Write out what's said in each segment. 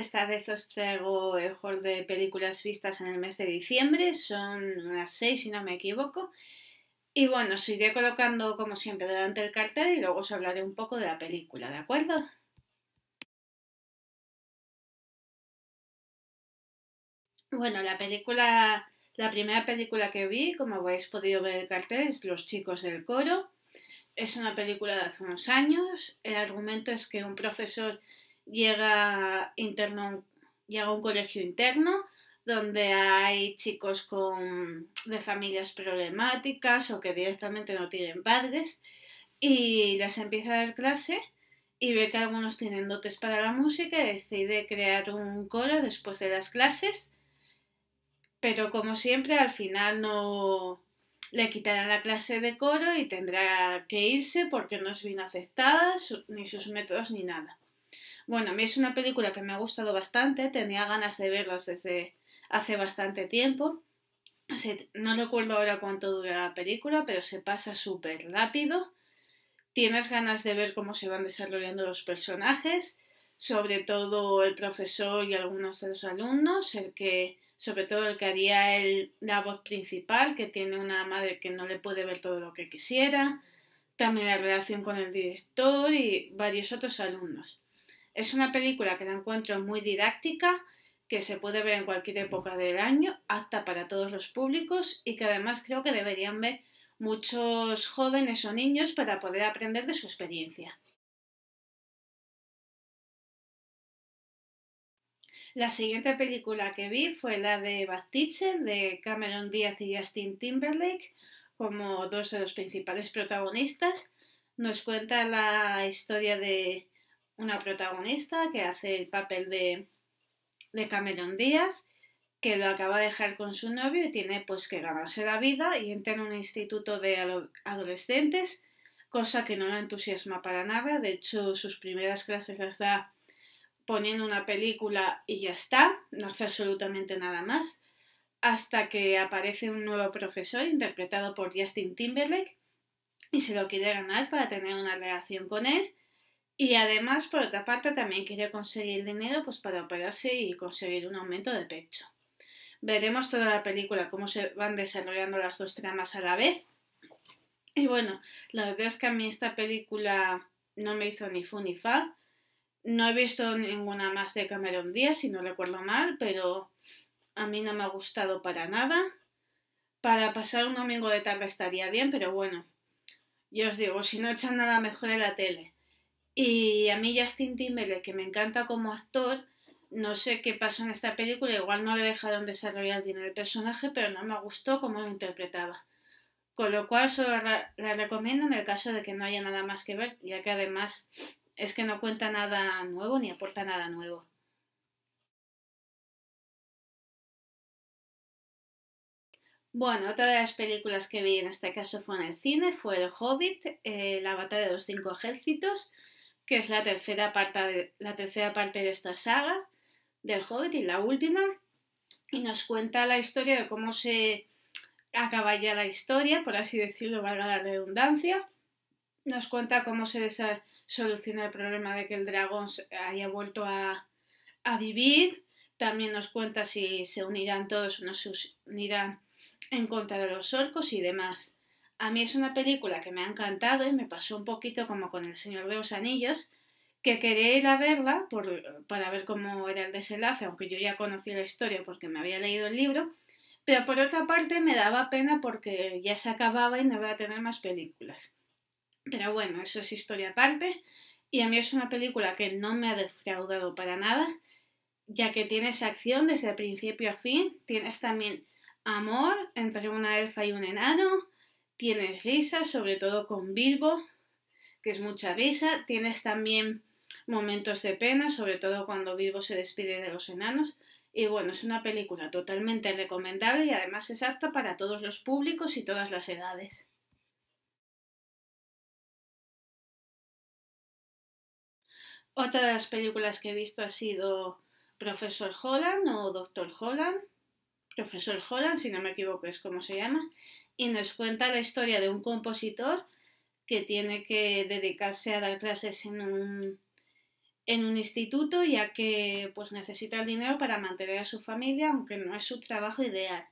Esta vez os traigo el de películas vistas en el mes de diciembre. Son unas seis, si no me equivoco. Y bueno, os iré colocando, como siempre, delante del cartel y luego os hablaré un poco de la película, ¿de acuerdo? Bueno, la película, la primera película que vi, como habéis podido ver el cartel, es Los chicos del coro. Es una película de hace unos años. El argumento es que un profesor llega, interno, llega a un colegio interno donde hay chicos de familias problemáticas o que directamente no tienen padres y las empieza a dar clase y ve que algunos tienen dotes para la música y decide crear un coro después de las clases, pero como siempre al final no le quitarán la clase de coro y tendrá que irse porque no es bien aceptada ni sus métodos ni nada. Bueno, a mí es una película que me ha gustado bastante, tenía ganas de verlas desde hace bastante tiempo. No recuerdo ahora cuánto dura la película, pero se pasa súper rápido. Tienes ganas de ver cómo se van desarrollando los personajes, sobre todo el profesor y algunos de los alumnos, el que, sobre todo el que haría la voz principal, que tiene una madre que no le puede ver todo lo que quisiera, también la relación con el director y varios otros alumnos. Es una película que la encuentro muy didáctica, que se puede ver en cualquier época del año, apta para todos los públicos y que además creo que deberían ver muchos jóvenes o niños para poder aprender de su experiencia. La siguiente película que vi fue la de Bad Teacher de Cameron Díaz y Justin Timberlake como dos de los principales protagonistas. Nos cuenta la historia de una protagonista que hace el papel de, de Cameron Díaz, que lo acaba de dejar con su novio y tiene pues que ganarse la vida y entra en un instituto de adolescentes, cosa que no la entusiasma para nada, de hecho sus primeras clases las da poniendo una película y ya está, no hace absolutamente nada más, hasta que aparece un nuevo profesor interpretado por Justin Timberlake y se lo quiere ganar para tener una relación con él y además, por otra parte, también quería conseguir dinero pues, para operarse y conseguir un aumento de pecho. Veremos toda la película cómo se van desarrollando las dos tramas a la vez. Y bueno, la verdad es que a mí esta película no me hizo ni fu ni fa. No he visto ninguna más de Cameron Díaz, si no recuerdo mal, pero a mí no me ha gustado para nada. Para pasar un domingo de tarde estaría bien, pero bueno, yo os digo, si no echan nada mejor en la tele. Y a mí Justin Timberlake, que me encanta como actor, no sé qué pasó en esta película, igual no le dejaron desarrollar bien el personaje, pero no me gustó cómo lo interpretaba. Con lo cual solo la recomiendo en el caso de que no haya nada más que ver, ya que además es que no cuenta nada nuevo ni aporta nada nuevo. Bueno, otra de las películas que vi en este caso fue en el cine, fue El Hobbit, eh, La batalla de los cinco ejércitos, que es la tercera, parte de, la tercera parte de esta saga del Hobbit y la última, y nos cuenta la historia de cómo se acaba ya la historia, por así decirlo, valga la redundancia. Nos cuenta cómo se soluciona el problema de que el dragón haya vuelto a, a vivir. También nos cuenta si se unirán todos o no se unirán en contra de los orcos y demás a mí es una película que me ha encantado y me pasó un poquito como con El Señor de los Anillos, que quería ir a verla para ver cómo era el desenlace, aunque yo ya conocía la historia porque me había leído el libro, pero por otra parte me daba pena porque ya se acababa y no iba a tener más películas. Pero bueno, eso es historia aparte y a mí es una película que no me ha defraudado para nada, ya que tienes acción desde principio a fin, tienes también amor entre una elfa y un enano, Tienes risa, sobre todo con Bilbo, que es mucha risa. Tienes también momentos de pena, sobre todo cuando Bilbo se despide de los enanos. Y bueno, es una película totalmente recomendable y además es apta para todos los públicos y todas las edades. Otra de las películas que he visto ha sido Profesor Holland o Doctor Holland profesor Holland, si no me equivoco es como se llama, y nos cuenta la historia de un compositor que tiene que dedicarse a dar clases en un, en un instituto ya que pues necesita el dinero para mantener a su familia, aunque no es su trabajo ideal.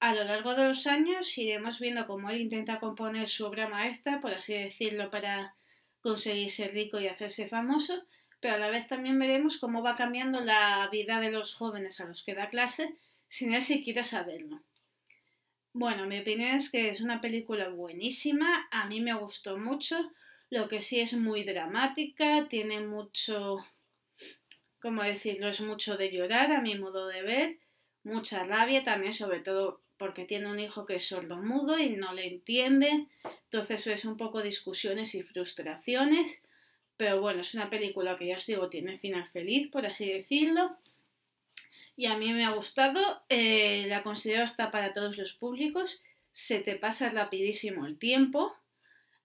A lo largo de los años iremos viendo cómo él intenta componer su obra maestra, por así decirlo, para conseguirse rico y hacerse famoso, pero a la vez también veremos cómo va cambiando la vida de los jóvenes a los que da clase sin él siquiera saberlo. Bueno, mi opinión es que es una película buenísima, a mí me gustó mucho, lo que sí es muy dramática, tiene mucho, como decirlo, es mucho de llorar a mi modo de ver, mucha rabia también, sobre todo porque tiene un hijo que es sordo mudo y no le entiende, entonces es un poco discusiones y frustraciones, pero bueno, es una película que ya os digo, tiene final feliz, por así decirlo, y a mí me ha gustado, eh, la considero hasta para todos los públicos, se te pasa rapidísimo el tiempo,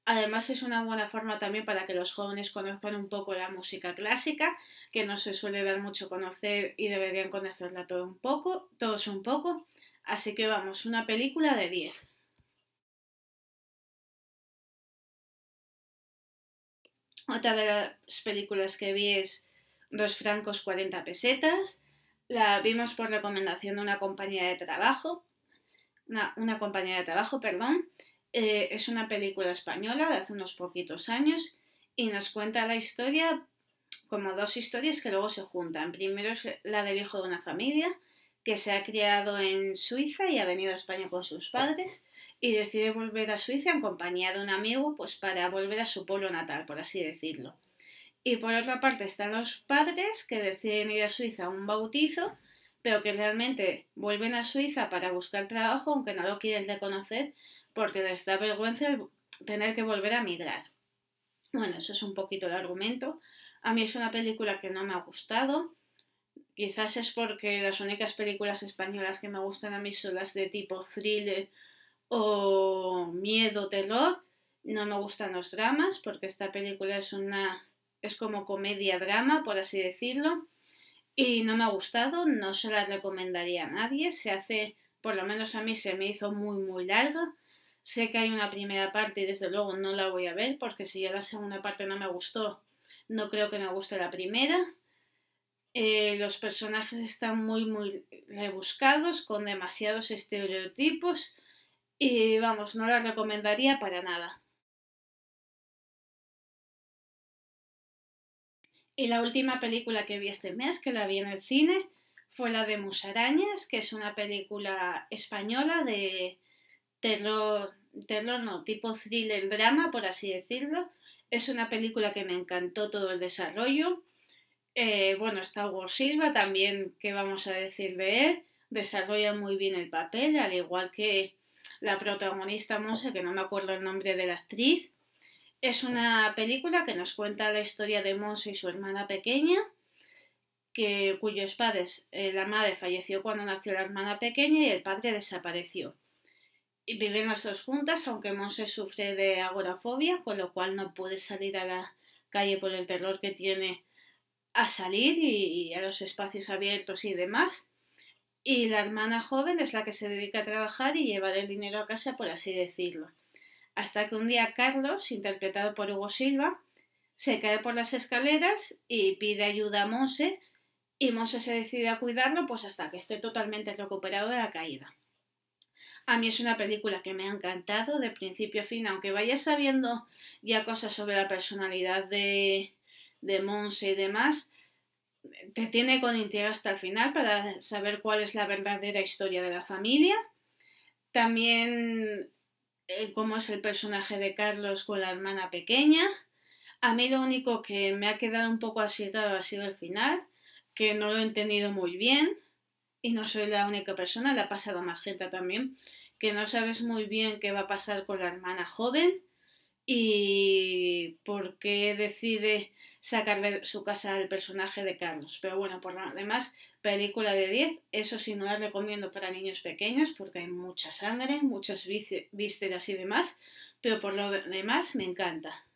además es una buena forma también para que los jóvenes conozcan un poco la música clásica, que no se suele dar mucho conocer y deberían conocerla todo un poco, todos un poco, así que vamos, una película de 10. Otra de las películas que vi es Dos francos 40 pesetas, la vimos por recomendación de una compañía de trabajo. Una, compañía de trabajo, perdón. Eh, es una película española de hace unos poquitos años y nos cuenta la historia como dos historias que luego se juntan. Primero es la del hijo de una familia que se ha criado en Suiza y ha venido a España con sus padres y decide volver a Suiza en compañía de un amigo pues para volver a su pueblo natal, por así decirlo. Y por otra parte están los padres que deciden ir a Suiza a un bautizo, pero que realmente vuelven a Suiza para buscar trabajo, aunque no lo quieren reconocer, porque les da vergüenza el tener que volver a migrar. Bueno, eso es un poquito el argumento. A mí es una película que no me ha gustado. Quizás es porque las únicas películas españolas que me gustan a mí son las de tipo thriller o miedo, terror. No me gustan los dramas porque esta película es una es como comedia-drama, por así decirlo, y no me ha gustado, no se la recomendaría a nadie, se hace, por lo menos a mí se me hizo muy, muy larga. Sé que hay una primera parte y desde luego no la voy a ver porque si ya la segunda parte no me gustó, no creo que me guste la primera. Eh, los personajes están muy, muy rebuscados, con demasiados estereotipos y vamos, no la recomendaría para nada. Y la última película que vi este mes, que la vi en el cine, fue la de Musarañas, que es una película española de terror, terror no, tipo thriller drama, por así decirlo. Es una película que me encantó todo el desarrollo. Eh, bueno, está Hugo Silva también, que vamos a decir de él. Desarrolla muy bien el papel, al igual que la protagonista Monse, que no me acuerdo el nombre de la actriz. Es una película que nos cuenta la historia de Monse y su hermana pequeña, que, cuyos padres, eh, la madre falleció cuando nació la hermana pequeña y el padre desapareció. Y viven las dos juntas, aunque Monse sufre de agorafobia, con lo cual no puede salir a la calle por el terror que tiene a salir y a los espacios abiertos y demás. Y la hermana joven es la que se dedica a trabajar y llevar el dinero a casa, por así decirlo hasta que un día Carlos, interpretado por Hugo Silva, se cae por las escaleras y pide ayuda a Monse y Monse se decide a cuidarlo pues hasta que esté totalmente recuperado de la caída. A mí es una película que me ha encantado de principio a fin, aunque vaya sabiendo ya cosas sobre la personalidad de, de Monse y demás, te tiene con intriga hasta el final para saber cuál es la verdadera historia de la familia. También eh, cómo es el personaje de Carlos con la hermana pequeña. A mí lo único que me ha quedado un poco así ha sido el final, que no lo he entendido muy bien y no soy la única persona, le ha pasado más gente también, que no sabes muy bien qué va a pasar con la hermana joven y por qué decide sacar de su casa al personaje de Carlos. Pero bueno, por lo demás, película de 10, eso sí no la recomiendo para niños pequeños porque hay mucha sangre, muchas vísceras y demás, pero por lo demás me encanta.